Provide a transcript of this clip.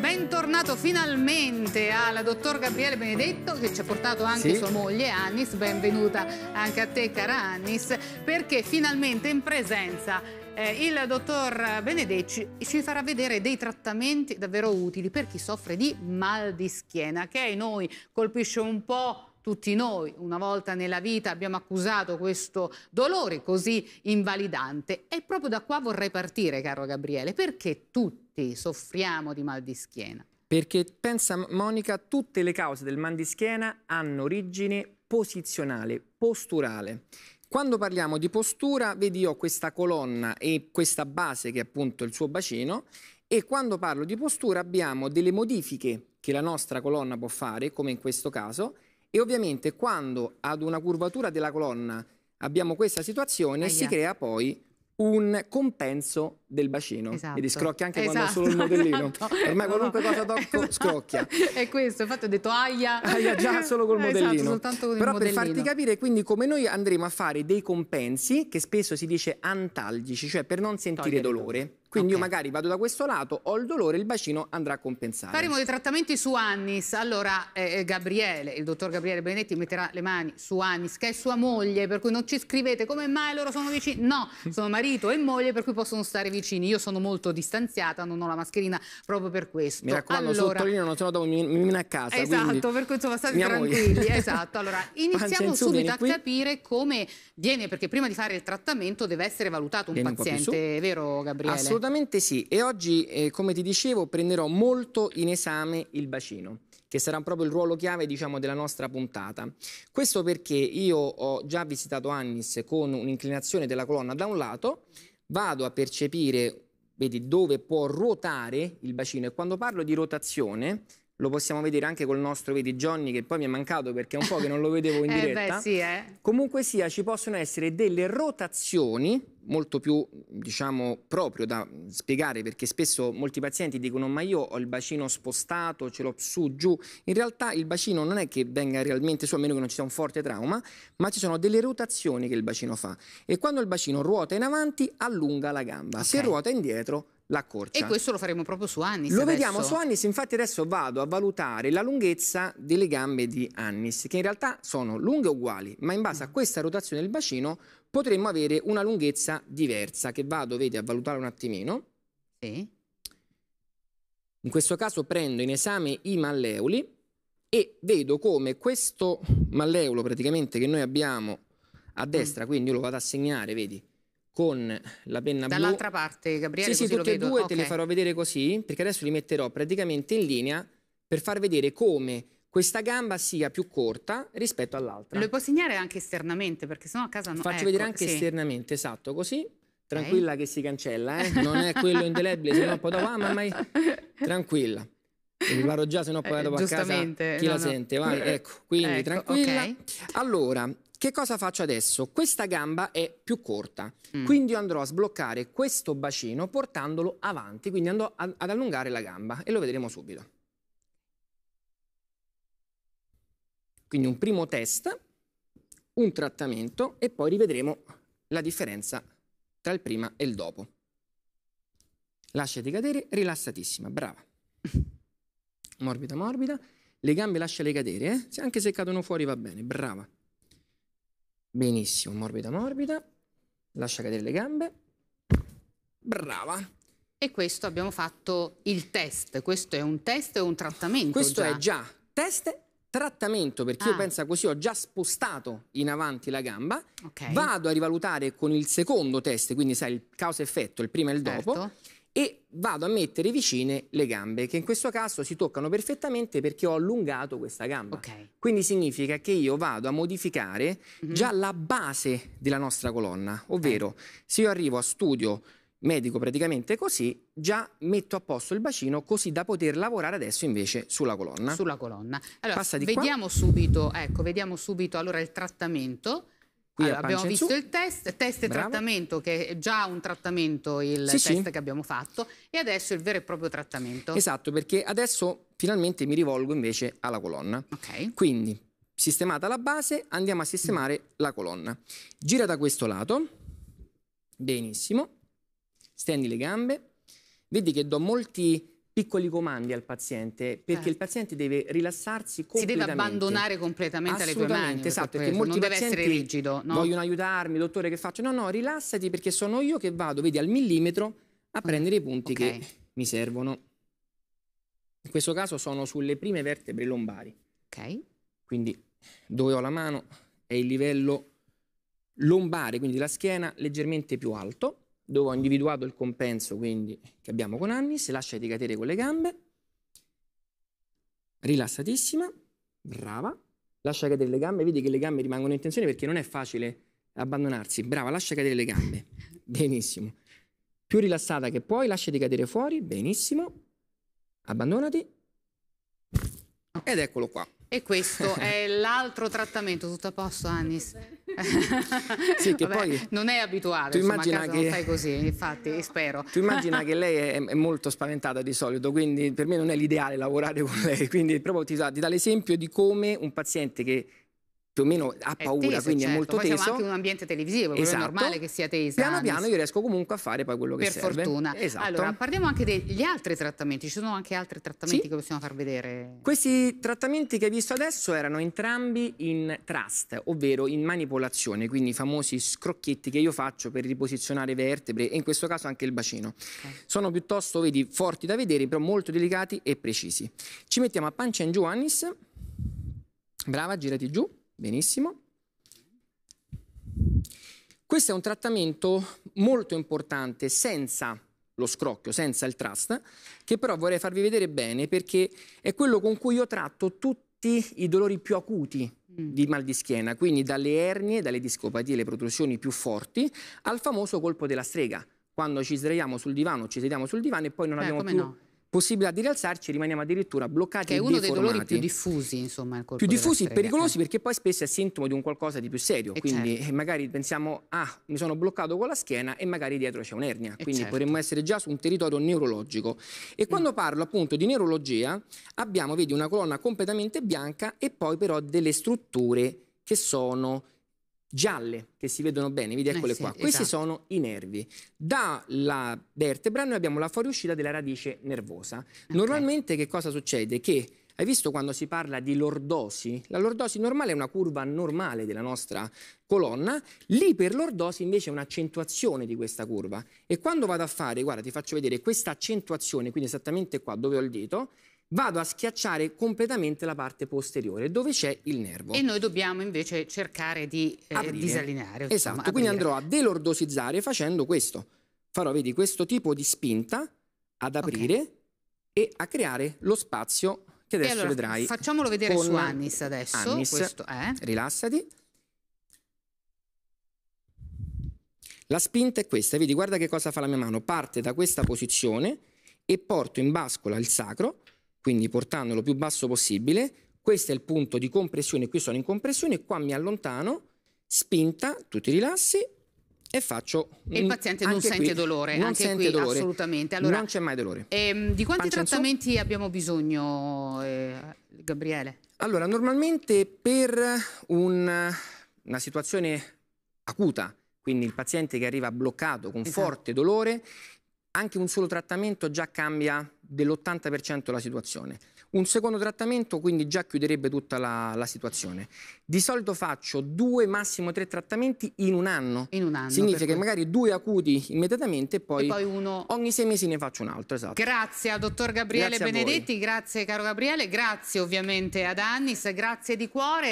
bentornato finalmente alla dottor Gabriele Benedetto che ci ha portato anche sì. sua moglie Annis, benvenuta anche a te cara Annis, perché finalmente in presenza eh, il dottor Benedetti ci farà vedere dei trattamenti davvero utili per chi soffre di mal di schiena, che ai noi colpisce un po' tutti noi una volta nella vita abbiamo accusato questo dolore così invalidante e proprio da qua vorrei partire caro Gabriele perché tutti sì, soffriamo di mal di schiena. Perché pensa Monica, tutte le cause del mal di schiena hanno origine posizionale, posturale. Quando parliamo di postura, vedi ho questa colonna e questa base che è appunto il suo bacino e quando parlo di postura abbiamo delle modifiche che la nostra colonna può fare, come in questo caso, e ovviamente quando ad una curvatura della colonna abbiamo questa situazione Aia. si crea poi un compenso del bacino. Esatto. Ed scrocchia anche esatto. quando solo il esatto. modellino. Esatto. Ormai no, qualunque cosa tocco esatto. scrocchia. È questo, infatti ho detto aia. Aia già solo col esatto, modellino. Esatto, Però per modellino. farti capire quindi come noi andremo a fare dei compensi che spesso si dice antalgici, cioè per non sentire Togliere dolore. Quindi okay. io magari vado da questo lato, ho il dolore, il bacino andrà a compensare. Faremo dei trattamenti su Annis. Allora, eh, eh Gabriele, il dottor Gabriele Benetti metterà le mani su Annis, che è sua moglie, per cui non ci scrivete come mai loro sono vicini. No, sono marito e moglie, per cui possono stare vicini. Io sono molto distanziata, non ho la mascherina proprio per questo. Mi raccomando, allora... sottolineo, non se no dopo mi, mi viene a casa. Esatto, per cui insomma state tranquilli. esatto, allora iniziamo subito a qui. capire come viene, perché prima di fare il trattamento deve essere valutato un viene paziente, un è vero Gabriele? Assolutamente Assolutamente sì e oggi, eh, come ti dicevo, prenderò molto in esame il bacino che sarà proprio il ruolo chiave diciamo, della nostra puntata. Questo perché io ho già visitato Annis con un'inclinazione della colonna da un lato, vado a percepire vedi, dove può ruotare il bacino e quando parlo di rotazione lo possiamo vedere anche col nostro, vedi Johnny che poi mi è mancato perché è un po' che non lo vedevo in eh diretta. Beh, sì, eh. Comunque sia, ci possono essere delle rotazioni, molto più diciamo proprio da spiegare perché spesso molti pazienti dicono ma io ho il bacino spostato, ce l'ho su, giù. In realtà il bacino non è che venga realmente su, a meno che non ci sia un forte trauma, ma ci sono delle rotazioni che il bacino fa. E quando il bacino ruota in avanti allunga la gamba, okay. se ruota indietro la corcia. E questo lo faremo proprio su Annis. Lo adesso. vediamo su Annis, infatti adesso vado a valutare la lunghezza delle gambe di Annis, che in realtà sono lunghe uguali, ma in base a questa rotazione del bacino potremmo avere una lunghezza diversa, che vado, vedi, a valutare un attimino. Sì. In questo caso prendo in esame i malleoli e vedo come questo malleolo praticamente che noi abbiamo a mm. destra, mm. quindi lo vado a segnare, vedi, con la penna Dall'altra blu. parte, Gabriele, sì, sì, tutte e due okay. te le farò vedere così, perché adesso li metterò praticamente in linea per far vedere come questa gamba sia più corta rispetto all'altra. Lo puoi segnare anche esternamente, perché sennò a casa non... Faccio ecco, vedere anche sì. esternamente, esatto, così. Tranquilla okay. che si cancella, eh? Non è quello indelebile, se no poi dopo... Ah, ma mai... Tranquilla. Mi parlo già, se no poi dopo eh, a casa chi no, la no. sente, vai, ecco, quindi ecco, tranquilla. Okay. Allora, che cosa faccio adesso? Questa gamba è più corta, mm. quindi andrò a sbloccare questo bacino portandolo avanti, quindi andrò ad allungare la gamba e lo vedremo subito. Quindi un primo test, un trattamento e poi rivedremo la differenza tra il prima e il dopo. Lasciati cadere, rilassatissima, brava. Morbida, morbida. Le gambe lasciale cadere, eh? anche se cadono fuori va bene, brava. Benissimo, morbida morbida. Lascia cadere le gambe. Brava. E questo abbiamo fatto il test. Questo è un test o un trattamento? Questo già. è già test, trattamento, perché ah. io penso così, ho già spostato in avanti la gamba. Okay. Vado a rivalutare con il secondo test, quindi sai il causa-effetto, il prima e il dopo. Certo e vado a mettere vicine le gambe, che in questo caso si toccano perfettamente perché ho allungato questa gamba. Okay. Quindi significa che io vado a modificare mm -hmm. già la base della nostra colonna, ovvero okay. se io arrivo a studio medico praticamente così, già metto a posto il bacino così da poter lavorare adesso invece sulla colonna. Sulla colonna. Allora, vediamo qua. subito, ecco, vediamo subito allora il trattamento allora, abbiamo visto il test, test e Bravo. trattamento, che è già un trattamento il sì, test sì. che abbiamo fatto, e adesso il vero e proprio trattamento. Esatto, perché adesso finalmente mi rivolgo invece alla colonna. Ok. Quindi, sistemata la base, andiamo a sistemare mm. la colonna. Gira da questo lato, benissimo, stendi le gambe, vedi che do molti piccoli comandi al paziente perché eh. il certo. paziente deve rilassarsi completamente. Si deve abbandonare completamente alle tue mani. Esatto, perché molti non deve essere rigido. No? Vogliono aiutarmi, dottore, che faccio? No, no, rilassati perché sono io che vado, vedi, al millimetro a mm. prendere i punti okay. che mi servono. In questo caso sono sulle prime vertebre lombari. Ok. Quindi dove ho la mano è il livello lombare, quindi la schiena leggermente più alto dove ho individuato il compenso quindi, che abbiamo con anni, Annis, lasciati cadere con le gambe, rilassatissima, brava, lascia cadere le gambe, vedi che le gambe rimangono in tensione perché non è facile abbandonarsi, brava, lascia cadere le gambe, benissimo. Più rilassata che puoi, lasciati cadere fuori, benissimo, abbandonati ed eccolo qua. E questo è l'altro trattamento, tutto a posto Anis? sì, che Vabbè, poi non è abituale, tu insomma, a che... non fai così, infatti, no. spero. Tu immagina che lei è, è, molto spaventata di solito, quindi per me non è l'ideale lavorare con lei, quindi proprio ti, ti dà l'esempio di come un paziente che più o meno ha paura, teso, quindi certo. è molto poi teso. Siamo anche in un ambiente televisivo, esatto. è normale che sia tesa. Piano piano io riesco comunque a fare poi quello che per serve. Per fortuna. Esatto. Allora, parliamo anche degli altri trattamenti. Ci sono anche altri trattamenti sì. che possiamo far vedere? Questi trattamenti che hai visto adesso erano entrambi in trust, ovvero in manipolazione, quindi i famosi scrocchietti che io faccio per riposizionare vertebre e in questo caso anche il bacino. Okay. Sono piuttosto, vedi, forti da vedere, però molto delicati e precisi. Ci mettiamo a pancia in giù, Annis. Brava, girati giù Benissimo. Questo è un trattamento molto importante senza lo scrocchio, senza il trust, che però vorrei farvi vedere bene perché è quello con cui io tratto tutti i dolori più acuti mm. di mal di schiena, quindi dalle ernie, dalle discopatie, le protrusioni più forti, al famoso colpo della strega, quando ci sdraiamo sul divano, ci sediamo sul divano e poi non Beh, abbiamo più... No possibilità di rialzarci, rimaniamo addirittura bloccati. Che è uno deformati. dei dolori più diffusi, insomma, il colpo Più diffusi e pericolosi eh. perché poi spesso è sintomo di un qualcosa di più serio. E eh, quindi certo. Eh, magari pensiamo, ah, mi sono bloccato con la schiena e magari dietro c'è un'ernia. quindi certo. potremmo essere già su un territorio neurologico. E mm. quando parlo appunto di neurologia, abbiamo, vedi, una colonna completamente bianca e poi però delle strutture che sono gialle che si vedono bene, vedi eh, eccole eh sì, qua, esatto. questi sono i nervi. Dalla vertebra noi abbiamo la fuoriuscita della radice nervosa. Okay. Normalmente che cosa succede? Che hai visto quando si parla di lordosi? La lordosi normale è una curva normale della nostra colonna, l'iperlordosi invece è un'accentuazione di questa curva e quando vado a fare, guarda ti faccio vedere questa accentuazione, quindi esattamente qua dove ho il dito, vado a schiacciare completamente la parte posteriore dove c'è il nervo. E noi dobbiamo invece cercare di eh, disallineare. Esatto, insomma, quindi andrò a delordosizzare facendo questo. Farò, vedi, questo tipo di spinta ad aprire okay. e a creare lo spazio che adesso allora, vedrai. Facciamolo vedere su Annis adesso. Anis. questo è. rilassati. La spinta è questa, vedi, guarda che cosa fa la mia mano. Parte da questa posizione e porto in bascola il sacro quindi portandolo più basso possibile, questo è il punto di compressione, qui sono in compressione, qua mi allontano, spinta, tu ti rilassi e faccio... E il paziente non sente qui, dolore, non anche sente qui dolore. assolutamente. Allora, non c'è mai dolore. Ehm, di quanti Pancia trattamenti abbiamo bisogno, eh, Gabriele? Allora, normalmente per un, una situazione acuta, quindi il paziente che arriva bloccato con esatto. forte dolore, anche un solo trattamento già cambia dell'80% la situazione. Un secondo trattamento quindi già chiuderebbe tutta la, la, situazione. Di solito faccio due, massimo tre trattamenti in un anno. In un anno Significa che magari due acuti immediatamente e poi, e poi uno... ogni sei mesi ne faccio un altro. Esatto. Grazie a dottor Gabriele grazie Benedetti, grazie caro Gabriele, grazie ovviamente ad Annis, grazie di cuore.